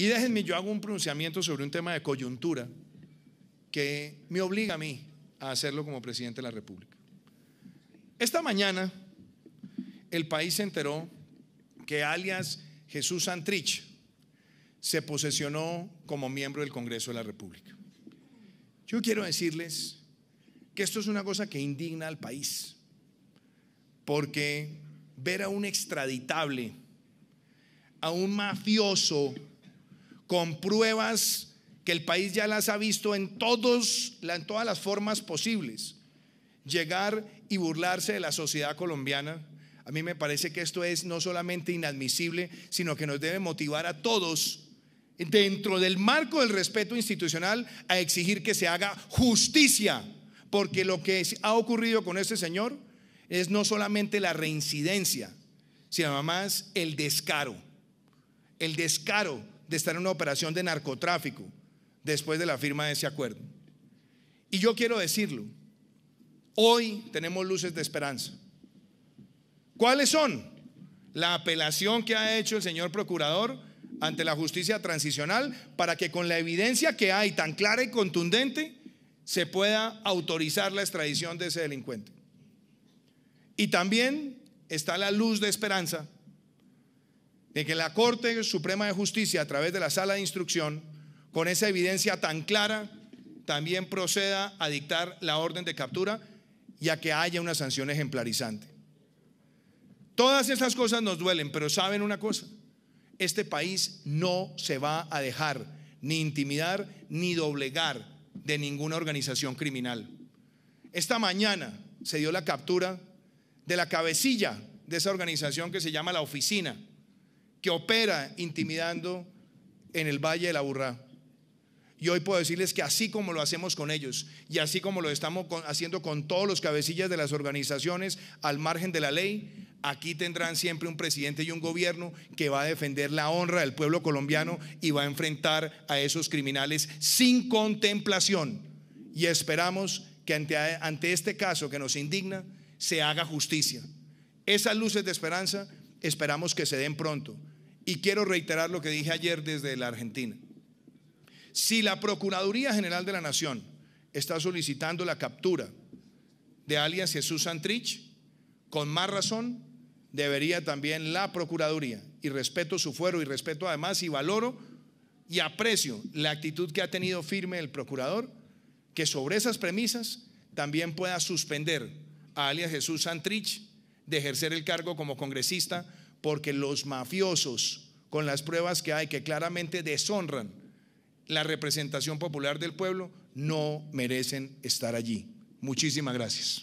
Y déjenme, yo hago un pronunciamiento sobre un tema de coyuntura que me obliga a mí a hacerlo como presidente de la República. Esta mañana el país se enteró que alias Jesús Santrich se posesionó como miembro del Congreso de la República. Yo quiero decirles que esto es una cosa que indigna al país, porque ver a un extraditable, a un mafioso, con pruebas que el país ya las ha visto en, todas las formas posibles. Llegar y burlarse de la sociedad colombiana, a mí me parece que esto es no solamente inadmisible, sino que nos debe motivar a todos dentro del marco del respeto institucional a exigir que se haga justicia, porque lo que ha ocurrido con este señor es no solamente la reincidencia, sino más el descaro, el descaro de estar en una operación de narcotráfico después de la firma de ese acuerdo. Y yo quiero decirlo, hoy tenemos luces de esperanza. ¿Cuáles son? La apelación que ha hecho el señor procurador ante la justicia transicional para que con la evidencia que hay tan clara y contundente se pueda autorizar la extradición de ese delincuente. Y también está la luz de esperanza de que la Corte Suprema de Justicia, a través de la Sala de Instrucción, con esa evidencia tan clara, también proceda a dictar la orden de captura y a que haya una sanción ejemplarizante. Todas estas cosas nos duelen, pero saben una cosa, este país no se va a dejar ni intimidar ni doblegar de ninguna organización criminal. Esta mañana se dio la captura de la cabecilla de esa organización que se llama La Oficina, que opera intimidando en el Valle de la Burrá Y hoy puedo decirles que así como lo hacemos con ellos y así como lo estamos haciendo con todos los cabecillas de las organizaciones al margen de la ley, aquí tendrán siempre un presidente y un gobierno que va a defender la honra del pueblo colombiano y va a enfrentar a esos criminales sin contemplación. Y esperamos que ante, ante este caso que nos indigna se haga justicia. Esas luces de esperanza Esperamos que se den pronto. Y quiero reiterar lo que dije ayer desde la Argentina. Si la Procuraduría General de la Nación está solicitando la captura de alias Jesús Santrich, con más razón debería también la Procuraduría, y respeto su fuero y respeto además y valoro y aprecio la actitud que ha tenido firme el procurador, que sobre esas premisas también pueda suspender a alias Jesús Santrich de ejercer el cargo como congresista porque los mafiosos, con las pruebas que hay que claramente deshonran la representación popular del pueblo, no merecen estar allí. Muchísimas gracias.